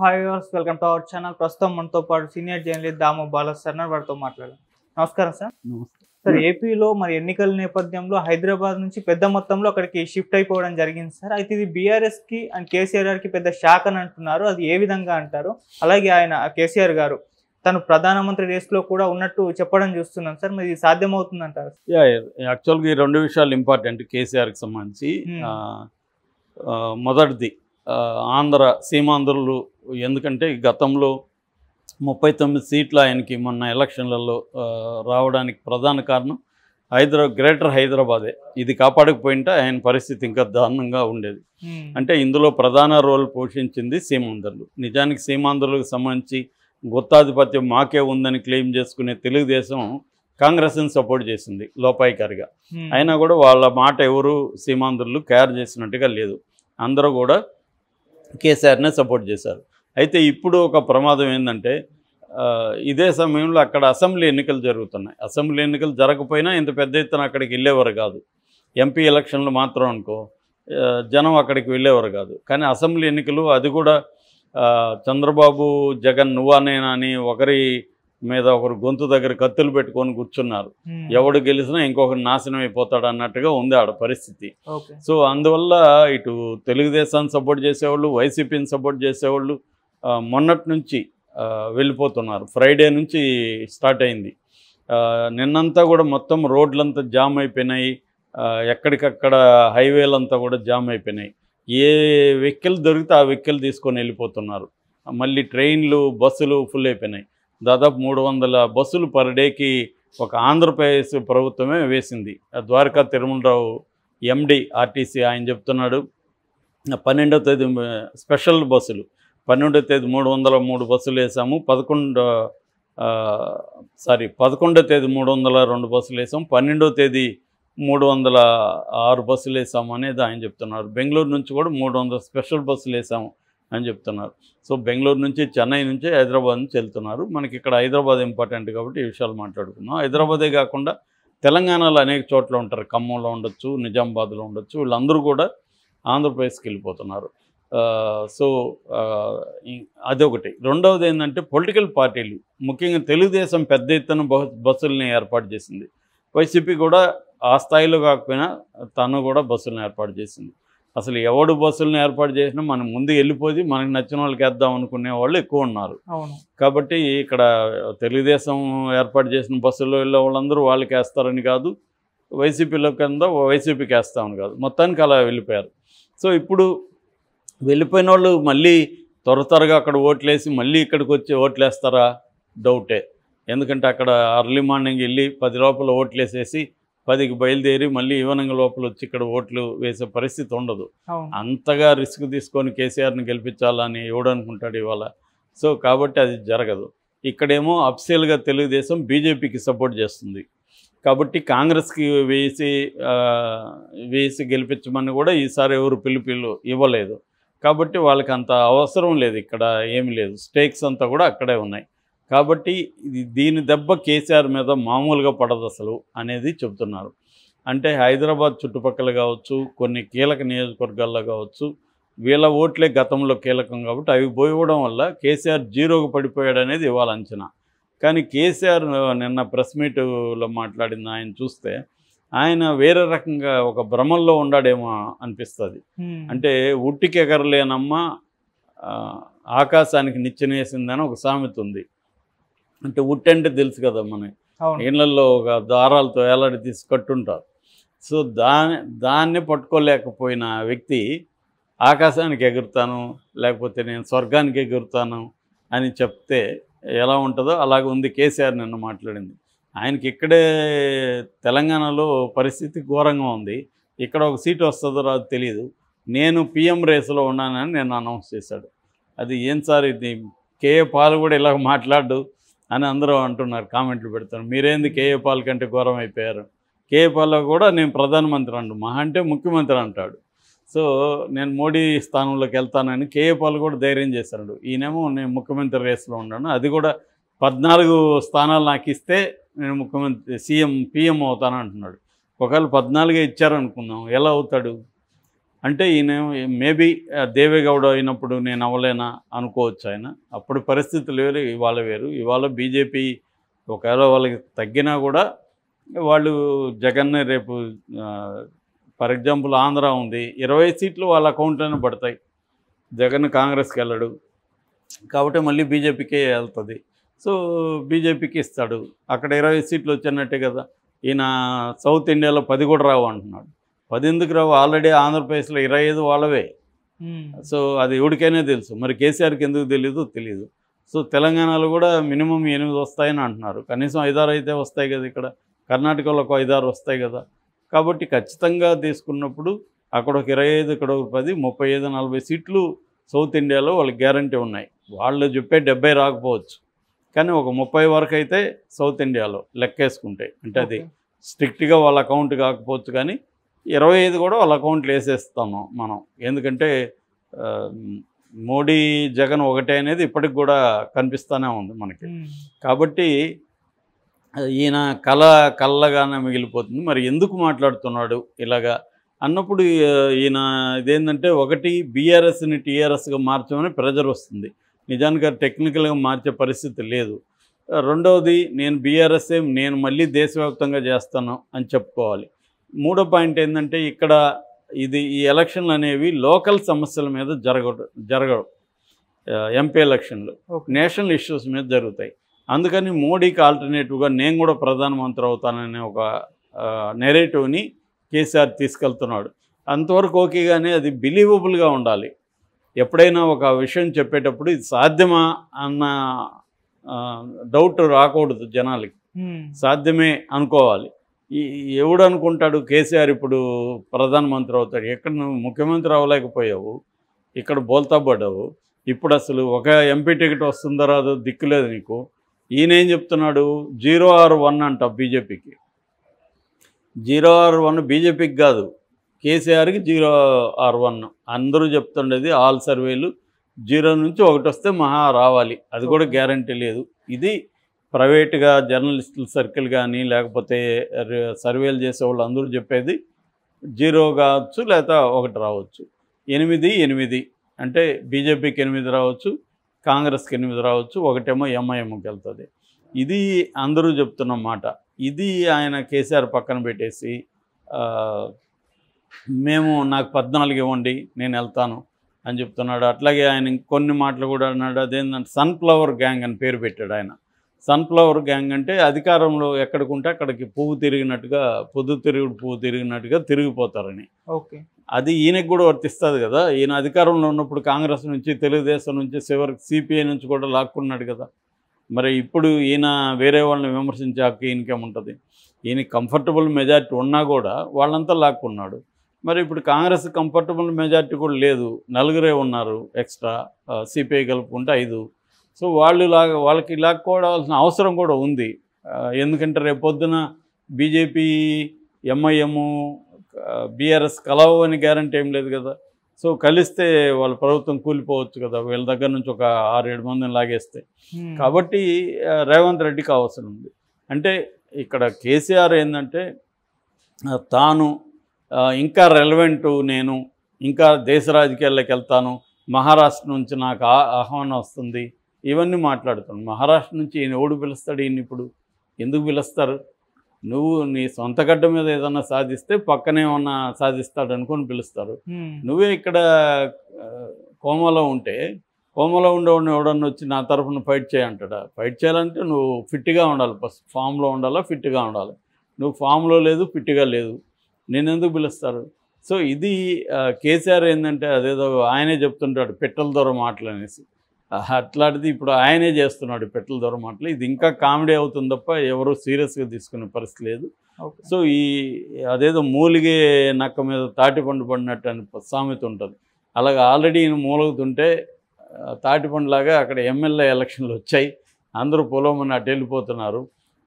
Hi వర్స్ welcome to our channel ప్రస్తుతం మనతో పాటు సీనియర్ జర్నలిస్ట్ దాము బాలసర్న వారితో మాట్లాడాలి నమస్కారం సార్ సార్ ఏపీలో మరి ఎన్నికల నేపథ్యంలో హైదరాబాద్ నుంచి పెద్ద మొత్తంలో అక్కడికి షిఫ్ట్ అయిపోవడం జరిగింది సార్ అయితే ఇది బీఆర్ఎస్కి అండ్ కేసీఆర్ కి పెద్ద షాక్ అని అంటున్నారు అది ఏ విధంగా అంటారు అలాగే ఆయన కేసీఆర్ గారు తను ప్రధానమంత్రి రేస్లో కూడా ఉన్నట్టు చెప్పడం చూస్తున్నాను సార్ మరి ఇది సాధ్యమవుతుందంటారు యాక్చువల్గా ఈ రెండు విషయాలు ఇంపార్టెంట్ కేసీఆర్కి సంబంధించి hmm. మొదటిది ఆంధ్ర సీమాంధ్రులు ఎందుకంటే గతంలో ముప్పై తొమ్మిది సీట్లు ఆయనకి మొన్న ఎలక్షన్లలో రావడానికి ప్రధాన కారణం హైదరాబాద్ గ్రేటర్ హైదరాబాదే ఇది కాపాడకపోయింటే ఆయన పరిస్థితి ఇంకా దారుణంగా ఉండేది అంటే ఇందులో ప్రధాన రోల్ పోషించింది సీమాంధ్రులు నిజానికి సీమాంధ్రులకు సంబంధించి గుత్తాధిపత్యం మాకే ఉందని క్లెయిమ్ చేసుకునే తెలుగుదేశం కాంగ్రెస్ని సపోర్ట్ చేసింది లోపాయికారిగా అయినా కూడా వాళ్ళ మాట ఎవరు సీమాంధ్రులు కేర్ చేసినట్టుగా లేదు అందరూ కూడా కేసీఆర్నే సపోర్ట్ చేశారు అయితే ఇప్పుడు ఒక ప్రమాదం ఏంటంటే ఇదే సమయంలో అక్కడ అసెంబ్లీ ఎన్నికలు జరుగుతున్నాయి అసెంబ్లీ ఎన్నికలు జరగకపోయినా ఇంత పెద్ద ఎత్తున అక్కడికి వెళ్ళేవారు కాదు ఎంపీ ఎలక్షన్లు మాత్రం అనుకో జనం అక్కడికి వెళ్ళేవారు కాదు కానీ అసెంబ్లీ ఎన్నికలు అది కూడా చంద్రబాబు జగన్ నువ్వా అని ఒకరి మీద ఒకరు గొంతు దగ్గర కత్తులు పెట్టుకొని కూర్చున్నారు hmm. ఎవడు గెలిచినా ఇంకొకరు నాశనం అయిపోతాడు అన్నట్టుగా ఉంది ఆడ పరిస్థితి సో అందువల్ల ఇటు తెలుగుదేశాన్ని సపోర్ట్ చేసేవాళ్ళు వైసీపీని సపోర్ట్ చేసేవాళ్ళు మొన్నటి నుంచి వెళ్ళిపోతున్నారు ఫ్రైడే నుంచి స్టార్ట్ అయింది నిన్నంతా కూడా మొత్తం రోడ్లంతా జామ్ అయిపోయినాయి ఎక్కడికక్కడ హైవేలంతా కూడా జామ్ అయిపోయినాయి ఏ వెహికల్ దొరికితే ఆ వెహికల్ తీసుకొని వెళ్ళిపోతున్నారు మళ్ళీ ట్రైన్లు బస్సులు ఫుల్ అయిపోయినాయి దాదాపు మూడు వందల బస్సులు పర్ డేకి ఒక ఆంధ్రప్రదేశ్ ప్రభుత్వమే వేసింది ద్వారకా తిరుమలరావు ఎండి ఆర్టీసీ ఆయన చెప్తున్నాడు పన్నెండో తేదీ స్పెషల్ బస్సులు పన్నెండో తేదీ మూడు వందల మూడు బస్సులు వేసాము పదకొండు సారీ పదకొండో తేదీ మూడు వందల రెండు బస్సులు వేసాం పన్నెండో తేదీ మూడు వందల ఆరు బస్సులు వేసాము అనేది ఆయన చెప్తున్నారు బెంగళూరు నుంచి కూడా మూడు వందల స్పెషల్ బస్సులు వేసాము అని చెప్తున్నారు సో బెంగళూరు నుంచి చెన్నై నుంచి హైదరాబాద్ నుంచి వెళ్తున్నారు మనకి ఇక్కడ హైదరాబాద్ ఇంపార్టెంట్ కాబట్టి ఈ విషయాలు మాట్లాడుకున్నాం హైదరాబాదే కాకుండా తెలంగాణలో అనేక చోట్ల ఉంటారు ఖమ్మంలో ఉండొచ్చు నిజామాబాద్లో ఉండొచ్చు వీళ్ళందరూ కూడా ఆంధ్రప్రదేశ్కి వెళ్ళిపోతున్నారు సో అదొకటి రెండవది ఏంటంటే పొలిటికల్ పార్టీలు ముఖ్యంగా తెలుగుదేశం పెద్ద ఎత్తున బస్సులని ఏర్పాటు చేసింది వైసీపీ కూడా ఆ స్థాయిలో కాకపోయినా తను కూడా బస్సులను ఏర్పాటు చేసింది అసలు ఎవడు బస్సులను ఏర్పాటు చేసినా మనం ముందు వెళ్ళిపోయి మనకు నచ్చిన వాళ్ళకి వేద్దాం అనుకునే వాళ్ళు ఎక్కువ ఉన్నారు కాబట్టి ఇక్కడ తెలుగుదేశం ఏర్పాటు చేసిన బస్సుల్లో వెళ్ళే వాళ్ళందరూ వాళ్ళకి వేస్తారని కాదు వైసీపీలో కింద వైసీపీకి వేస్తామని కాదు మొత్తానికి అలా వెళ్ళిపోయారు సో ఇప్పుడు వెళ్ళిపోయిన వాళ్ళు మళ్ళీ త్వర త్వరగా అక్కడ ఓట్లేసి మళ్ళీ ఇక్కడికి వచ్చి ఓట్లేస్తారా డౌటే ఎందుకంటే అక్కడ అర్లీ మార్నింగ్ వెళ్ళి పది లోపల ఓట్లేసేసి పదికి బయలుదేరి మళ్ళీ ఈవెనింగ్ లోపల వచ్చి ఇక్కడ ఓట్లు వేసే పరిస్థితి ఉండదు అంతగా రిస్క్ తీసుకొని కేసీఆర్ని గెలిపించాలని అనుకుంటాడు ఇవాళ సో కాబట్టి అది జరగదు ఇక్కడేమో అఫ్సీల్గా తెలుగుదేశం బీజేపీకి సపోర్ట్ చేస్తుంది కాబట్టి కాంగ్రెస్కి వేసి వేసి గెలిపించమని కూడా ఈసారి ఎవరు పిలుపులు ఇవ్వలేదు కాబట్టి వాళ్ళకి అంత అవసరం లేదు ఇక్కడ ఏమి లేదు స్టేక్స్ అంతా కూడా అక్కడే ఉన్నాయి కాబట్టి ఇది దీని దెబ్బ కేసీఆర్ మీద మామూలుగా పడదు అసలు అనేది చెబుతున్నారు అంటే హైదరాబాద్ చుట్టుపక్కల కావచ్చు కొన్ని కీలక నియోజకవర్గాల్లో కావచ్చు వీళ్ళ ఓట్లే గతంలో కీలకం కాబట్టి అవి పోయవడం వల్ల కేసీఆర్ జీరోకు పడిపోయాడు అనేది ఇవాళ అంచనా కానీ కేసీఆర్ నిన్న ప్రెస్ మీట్లో మాట్లాడింది ఆయన చూస్తే ఆయన వేరే రకంగా ఒక భ్రమంలో ఉండాడేమో అనిపిస్తుంది అంటే ఉట్టికెగరలేనమ్మ ఆకాశానికి నిచ్చనేసిందని ఒక సామెత ఉంది అంటే ఉట్ అంటే తెలుసు కదా మన ఇళ్లలో ఒక దారాలతో వేలాడి తీసి కట్టుంటారు సో దాని దాన్ని పట్టుకోలేకపోయిన వ్యక్తి ఆకాశానికి ఎగురుతాను లేకపోతే నేను స్వర్గానికి ఎగురుతాను అని చెప్తే ఎలా ఉంటుందో అలాగే ఉంది కేసీఆర్ నిన్న మాట్లాడింది ఆయనకి ఇక్కడే తెలంగాణలో పరిస్థితి ఘోరంగా ఉంది ఇక్కడ ఒక సీట్ వస్తుందో రాదు తెలియదు నేను పిఎం రేసులో ఉన్నానని నేను అనౌన్స్ చేశాడు అది ఏం సార్ ఇది కేఏ పాలు కూడా ఇలాగ మాట్లాడు అని అందరూ అంటున్నారు కామెంట్లు పెడుతున్నారు మీరేంది కేఏ పాల్ కంటే ఘోరం అయిపోయారు కేఏ పాల్లో కూడా నేను ప్రధానమంత్రి అంటు మహా అంటే ముఖ్యమంత్రి అంటాడు సో నేను మోడీ స్థానంలోకి వెళ్తానని కేఏ పాల్ కూడా ధైర్యం చేశాడు ఈయనేమో నేను ముఖ్యమంత్రి రేస్లో ఉన్నాను అది కూడా పద్నాలుగు స్థానాలు నాకు ఇస్తే నేను ముఖ్యమంత్రి సీఎం పీఎం అవుతాను అంటున్నాడు ఒకవేళ పద్నాలుగే ఇచ్చారనుకుందాం ఎలా అవుతాడు అంటే ఈయన మేబీ దేవేగౌడ అయినప్పుడు నేను అవ్వలేనా అనుకోవచ్చు ఆయన అప్పుడు పరిస్థితులు వేరు ఇవాళ వేరు ఇవాళ బీజేపీ ఒకవేళ వాళ్ళకి తగ్గినా కూడా వాళ్ళు జగన్ రేపు ఫర్ ఎగ్జాంపుల్ ఆంధ్ర ఉంది ఇరవై సీట్లు వాళ్ళ అకౌంట్లోనే పడతాయి జగన్ కాంగ్రెస్కి వెళ్ళడు కాబట్టి మళ్ళీ బీజేపీకే వెళ్తుంది సో బీజేపీకి ఇస్తాడు అక్కడ ఇరవై సీట్లు వచ్చినట్టే కదా ఈయన సౌత్ ఇండియాలో పది కూడా రావు అంటున్నాడు పది ఎందుకు రావు ఆల్రెడీ ఆంధ్రప్రదేశ్లో ఇరవై ఐదు వాళ్ళవే సో అది ఎవరికైనా తెలుసు మరి కేసీఆర్కి ఎందుకు తెలీదు తెలీదు సో తెలంగాణలో కూడా మినిమం ఎనిమిది వస్తాయని అంటున్నారు కనీసం ఐదారు అయితే వస్తాయి కదా ఇక్కడ కర్ణాటకలో ఒక ఐదారు వస్తాయి కదా కాబట్టి ఖచ్చితంగా తీసుకున్నప్పుడు అక్కడ ఒక ఇరవై ఐదు ఇక్కడ ఒక పది ముప్పై ఐదు నలభై సీట్లు సౌత్ ఇండియాలో వాళ్ళకి గ్యారంటీ ఉన్నాయి వాళ్ళు చెప్పే డెబ్బై రాకపోవచ్చు కానీ ఒక ముప్పై వరకు అయితే సౌత్ ఇండియాలో లెక్కేసుకుంటే అంటే అది స్ట్రిక్ట్గా వాళ్ళ అకౌంట్ కాకపోవచ్చు కానీ ఇరవై ఐదు కూడా వాళ్ళ అకౌంట్లు వేసేస్తాము మనం ఎందుకంటే మోడీ జగన్ ఒకటే అనేది ఇప్పటికి కూడా కనిపిస్తూనే ఉంది మనకి కాబట్టి ఈయన కళ కళ్ళగానే మిగిలిపోతుంది మరి ఎందుకు మాట్లాడుతున్నాడు ఇలాగా అన్నప్పుడు ఈయన ఇదేంటంటే ఒకటి బీఆర్ఎస్ని టీఆర్ఎస్గా మార్చమని ప్రెజర్ వస్తుంది నిజానికి టెక్నికల్గా మార్చే పరిస్థితి లేదు రెండవది నేను బీఆర్ఎస్ఏ నేను మళ్ళీ దేశవ్యాప్తంగా చేస్తాను అని చెప్పుకోవాలి మూడో పాయింట్ ఏంటంటే ఇక్కడ ఇది ఈ ఎలక్షన్లు అనేవి లోకల్ సమస్యల మీద జరగ జరగవు ఎంపీ ఎలక్షన్లు నేషనల్ ఇష్యూస్ మీద జరుగుతాయి అందుకని మోడీకి ఆల్టర్నేటివ్గా నేను కూడా ప్రధానమంత్రి అవుతాననే ఒక నెరేటివ్ని కేసీఆర్ తీసుకెళ్తున్నాడు అంతవరకు ఓకేగానే అది బిలీవబుల్గా ఉండాలి ఎప్పుడైనా ఒక విషయం చెప్పేటప్పుడు ఇది సాధ్యమా అన్న డౌట్ రాకూడదు జనాలకి సాధ్యమే అనుకోవాలి ఎవడు అనుకుంటాడు కేసీఆర్ ఇప్పుడు ప్రధానమంత్రి అవుతాడు ఎక్కడ నువ్వు ముఖ్యమంత్రి అవ్వలేకపోయావు ఇక్కడ బోల్తా పడ్డావు ఇప్పుడు అసలు ఒక ఎంపీ టికెట్ వస్తుందో రాదో దిక్కులేదు నీకు ఈయన ఏం చెప్తున్నాడు జీరో ఆర్ వన్ అంట బీజేపీకి జీరో ఆర్ వన్ బీజేపీకి కాదు కేసీఆర్కి జీరో ఆర్ వన్ అందరూ చెప్తుండేది ఆల్ సర్వేలు జీరో నుంచి ఒకటి వస్తే మహా రావాలి అది కూడా గ్యారంటీ లేదు ఇది ప్రైవేట్గా జర్నలిస్టుల సర్కిల్ కానీ లేకపోతే సర్వేలు చేసే వాళ్ళు అందరూ చెప్పేది జీరో కావచ్చు లేదా ఒకటి రావచ్చు ఎనిమిది ఎనిమిది అంటే బీజేపీకి ఎనిమిది రావచ్చు కాంగ్రెస్కి ఎనిమిది రావచ్చు ఒకటేమో ఎంఐఎంకి వెళ్తుంది ఇది అందరూ చెప్తున్న మాట ఇది ఆయన కేసీఆర్ పక్కన పెట్టేసి మేము నాకు పద్నాలుగు ఇవ్వండి నేను వెళ్తాను అని చెప్తున్నాడు అట్లాగే ఆయన కొన్ని మాటలు కూడా అన్నాడు అదేంటంటే సన్ఫ్లవర్ గ్యాంగ్ అని పేరు పెట్టాడు ఆయన సన్ఫ్లవర్ గ్యాంగ్ అంటే అధికారంలో ఎక్కడికుంటే అక్కడికి పువ్వు తిరిగినట్టుగా పొద్దు తిరుగుడు పువ్వు తిరిగినట్టుగా తిరిగిపోతారని ఓకే అది ఈయనకు కూడా వర్తిస్తుంది కదా ఈయన అధికారంలో ఉన్నప్పుడు కాంగ్రెస్ నుంచి తెలుగుదేశం నుంచి చివరికి సిపిఐ నుంచి కూడా లాక్కున్నాడు కదా మరి ఇప్పుడు ఈయన వేరే వాళ్ళని విమర్శించే హక్కు ఈయనకేముంటుంది ఈయన కంఫర్టబుల్ మెజార్టీ ఉన్నా కూడా వాళ్ళంతా లాక్కున్నాడు మరి ఇప్పుడు కాంగ్రెస్ కంఫర్టబుల్ మెజార్టీ కూడా లేదు నలుగురే ఉన్నారు ఎక్స్ట్రా సిపిఐ కలుపుకుంటే ఐదు సో వాళ్ళు లాగ వాళ్ళకి లాక్కోవాల్సిన అవసరం కూడా ఉంది ఎందుకంటే రేపొద్దున బీజేపీ ఎంఐఎము బీఆర్ఎస్ అని గ్యారంటీ ఏం లేదు కదా సో కలిస్తే వాళ్ళ ప్రభుత్వం కూలిపోవచ్చు కదా వీళ్ళ దగ్గర నుంచి ఒక ఆరేడు మందిని లాగేస్తే కాబట్టి రేవంత్ రెడ్డికి అవసరం ఉంది అంటే ఇక్కడ కేసీఆర్ ఏంటంటే తాను ఇంకా రెలవెంటు నేను ఇంకా దేశ రాజకీయాల్లోకి వెళ్తాను మహారాష్ట్ర నుంచి నాకు ఆహ్వానం వస్తుంది ఇవన్నీ మాట్లాడుతాను మహారాష్ట్ర నుంచి ఈయన ఎవడు పిలుస్తాడు ఈయన ఇప్పుడు ఎందుకు పిలుస్తారు నువ్వు నీ సొంత గడ్డ మీద ఏదన్నా సాధిస్తే పక్కనే ఏమన్నా సాధిస్తాడు అనుకుని పిలుస్తారు నువ్వే ఇక్కడ కోమలో ఉంటే కోమలో ఉండేవాడిని ఎవడన్నా వచ్చి నా తరఫున ఫైట్ చేయంటాడు ఫైట్ చేయాలంటే నువ్వు ఫిట్గా ఉండాలి ఫస్ట్ ఫామ్లో ఉండాలా ఫిట్గా ఉండాలి నువ్వు ఫామ్లో లేదు ఫిట్గా లేదు నేనెందుకు పిలుస్తారు సో ఇది కేసీఆర్ ఏంటంటే అదేదో ఆయనే చెప్తుంటాడు పెట్టెల ద్వారా మాటలు అనేసి అట్లాంటిది ఇప్పుడు ఆయనే చేస్తున్నాడు పెట్టల దూరం అట్లా ఇది ఇంకా కామెడీ అవుతుంది తప్ప ఎవరు సీరియస్గా తీసుకునే పరిస్థితి లేదు సో ఈ అదేదో మూలిగే నక్క మీద తాటిపండు పడినట్టు అని సామెత ఉంటుంది అలాగే ఆల్రెడీ ఈయన మూలుగుతుంటే తాటిపండులాగా అక్కడ ఎమ్మెల్యే ఎలక్షన్లు వచ్చాయి అందరూ పొలమని అటు వెళ్ళిపోతున్నారు